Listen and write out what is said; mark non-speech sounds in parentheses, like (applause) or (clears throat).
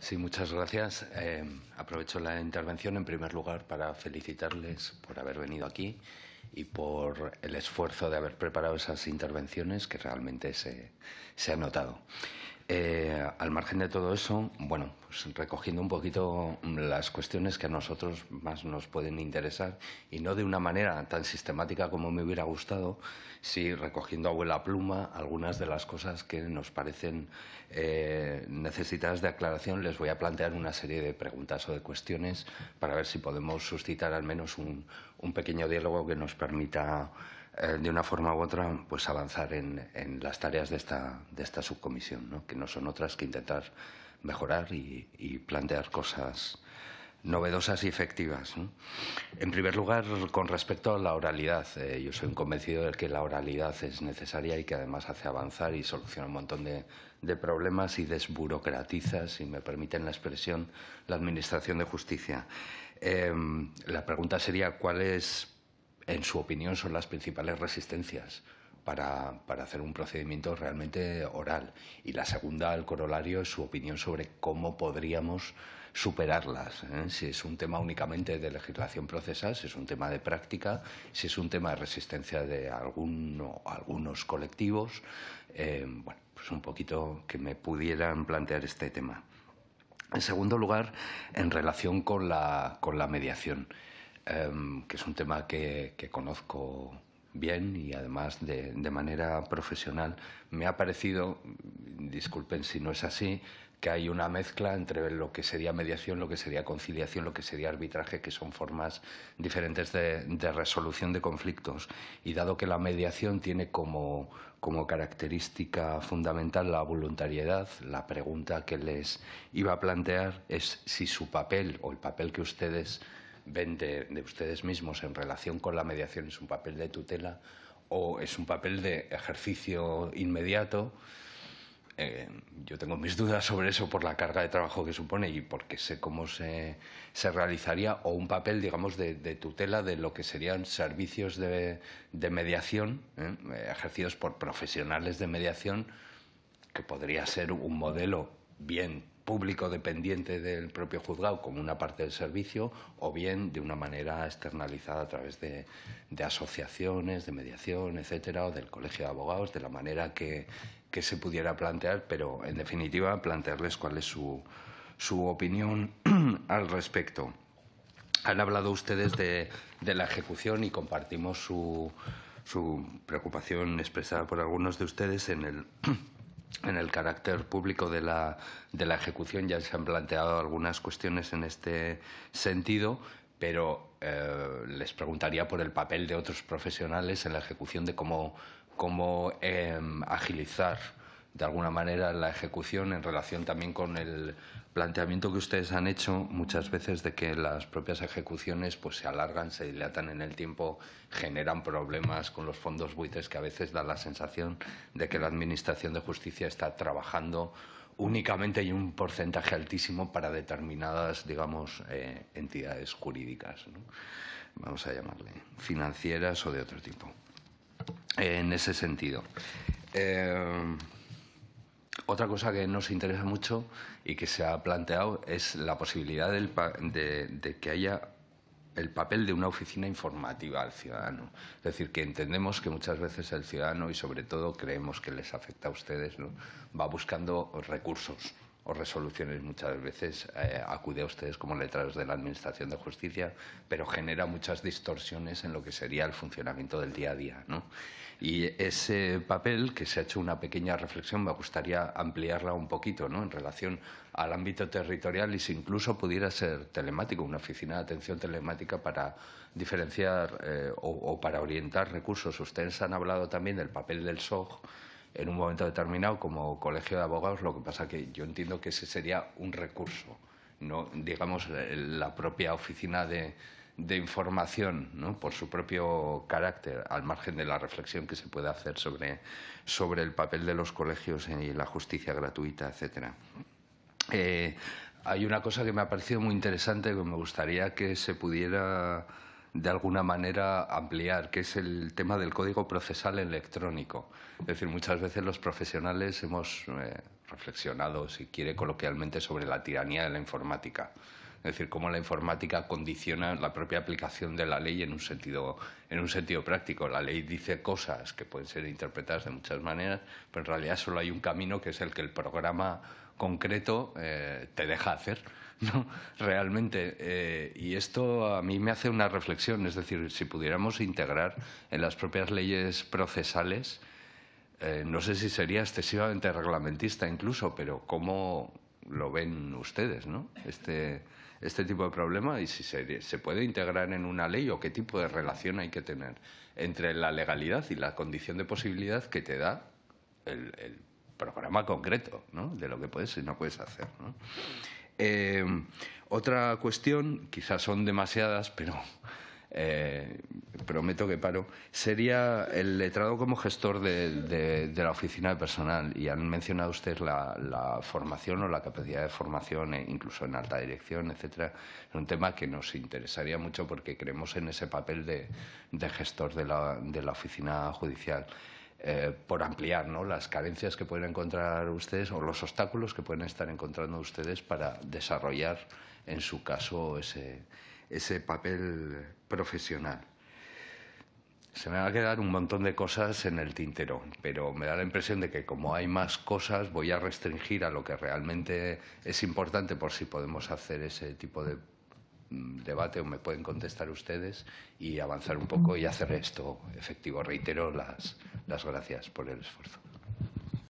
Sí, muchas gracias. Eh, aprovecho la intervención en primer lugar para felicitarles por haber venido aquí y por el esfuerzo de haber preparado esas intervenciones que realmente se, han notado. Eh, al margen de todo eso, bueno, pues recogiendo un poquito las cuestiones que a nosotros más nos pueden interesar y no de una manera tan sistemática como me hubiera gustado, sí recogiendo a abuela pluma algunas de las cosas que nos parecen eh, necesitadas de aclaración, les voy a plantear una serie de preguntas o de cuestiones para ver si podemos suscitar al menos un pequeño diálogo que nos permita eh, de una forma u otra, pues avanzar en, las tareas de esta, de esta subcomisión, que no son otras que intentar mejorar y, plantear cosas novedosas y efectivas. En primer lugar, con respecto a la oralidad, eh, yo soy convencido de que la oralidad es necesaria y que además hace avanzar y soluciona un montón de, problemas y desburocratiza, si me permiten la expresión, la Administración de Justicia. Eh, la pregunta sería cuál es en su opinión, son las principales resistencias para, hacer un procedimiento realmente oral. Y la segunda, el corolario, es su opinión sobre cómo podríamos superarlas. ¿eh? Si es un tema únicamente de legislación procesal, si es un tema de práctica, si es un tema de resistencia de algunos colectivos. Eh, bueno, pues un poquito que me pudieran plantear este tema. En segundo lugar, en relación con la, con la mediación. Em, que es un tema que, conozco bien y además de, manera profesional. Me ha parecido, disculpen si no es así, que hay una mezcla entre lo que sería mediación, lo que sería conciliación, lo que sería arbitraje, que son formas diferentes de, resolución de conflictos. Y dado que la mediación tiene como característica fundamental la voluntariedad, la pregunta que les iba a plantear es si su papel o el papel que ustedes ven de, ustedes mismos en relación con la mediación es un papel de tutela o es un papel de ejercicio inmediato. Eh, yo tengo mis dudas sobre eso por la carga de trabajo que supone y porque sé cómo se, realizaría, o un papel, digamos, de, tutela de lo que serían servicios de, de mediación ¿eh? ejercidos por profesionales de mediación, que podría ser un modelo bien público dependiente del propio juzgado como una parte del servicio o bien de una manera externalizada a través de, asociaciones, de mediación, etcétera, o del colegio de abogados, de la manera que, que se pudiera plantear, pero en definitiva plantearles cuál es su, su opinión (clears throat) al respecto. Han hablado ustedes de, de la ejecución y compartimos su, su preocupación expresada por algunos de ustedes en el (clears throat) en el carácter público de la, de la ejecución ya se han planteado algunas cuestiones en este sentido, pero eh, les preguntaría por el papel de otros profesionales en la ejecución de cómo, cómo em, agilizar de alguna manera la ejecución en relación también con el planteamiento que ustedes han hecho muchas veces de que las propias ejecuciones pues se alargan, se dilatan en el tiempo, generan problemas con los fondos buitres que a veces da la sensación de que la Administración de Justicia está trabajando únicamente y un porcentaje altísimo para determinadas, digamos, eh, entidades jurídicas, vamos a llamarle, financieras o de otro tipo. en ese sentido. Eh, otra cosa que nos interesa mucho y que se ha planteado es la posibilidad de, que haya el papel de una oficina informativa al ciudadano. Es decir, que entendemos que muchas veces el ciudadano, y sobre todo creemos que les afecta a ustedes, va buscando recursos o resoluciones muchas veces eh, acude a ustedes como letrados de la Administración de Justicia, pero genera muchas distorsiones en lo que sería el funcionamiento del día a día. ¿no? Y ese papel, que se ha hecho una pequeña reflexión, me gustaría ampliarla un poquito ¿no? en relación al ámbito territorial y si incluso pudiera ser telemático, una oficina de atención telemática para diferenciar eh, o para orientar recursos. Ustedes han hablado también del papel del SOG en un momento determinado como colegio de abogados, lo que pasa que yo entiendo que ese sería un recurso, no digamos eh, la propia oficina de, información ¿no? por su propio carácter, al margen de la reflexión que se puede hacer sobre, el papel de los colegios y la justicia gratuita, etcétera. Eh, hay una cosa que me ha parecido muy interesante que me gustaría que se pudiera de alguna manera ampliar, que es el tema del código procesal electrónico. Es decir, muchas veces los profesionales hemos eh, reflexionado, si quiere, coloquialmente sobre la tiranía de la informática. Es decir, cómo la informática condiciona la propia aplicación de la ley en un sentido, en un sentido práctico. La ley dice cosas que pueden ser interpretadas de muchas maneras, pero en realidad solo hay un camino que es el que el programa concreto eh, te deja hacer. (laughs) ¿no? Realmente. Eh, y esto a mí me hace una reflexión, es decir, si pudiéramos integrar en las propias leyes procesales, eh, no sé si sería excesivamente reglamentista incluso, pero ¿cómo lo ven ustedes, ¿no? Este, este tipo de problema y si se, puede integrar en una ley o qué tipo de relación hay que tener entre la legalidad y la condición de posibilidad que te da el programa concreto, ¿no? De lo que puedes y no puedes hacer, eh, otra cuestión, quizás son demasiadas, pero eh, prometo que paro, sería el letrado como gestor de, la oficina de personal. Y han mencionado usted la, formación o la capacidad de formación, e incluso en alta dirección, etcétera. Es un tema que nos interesaría mucho porque creemos en ese papel de, gestor de la oficina judicial. Eh, por ampliar las carencias que pueden encontrar ustedes o los obstáculos que pueden estar encontrando ustedes para desarrollar, en su caso, ese, ese papel profesional. Se me va a quedar un montón de cosas en el tintero, pero me da la impresión de que como hay más cosas, voy a restringir a lo que realmente es importante por si podemos hacer ese tipo de debate o me pueden contestar ustedes y avanzar un poco y hacer esto efectivo. Reitero las, las gracias por el esfuerzo.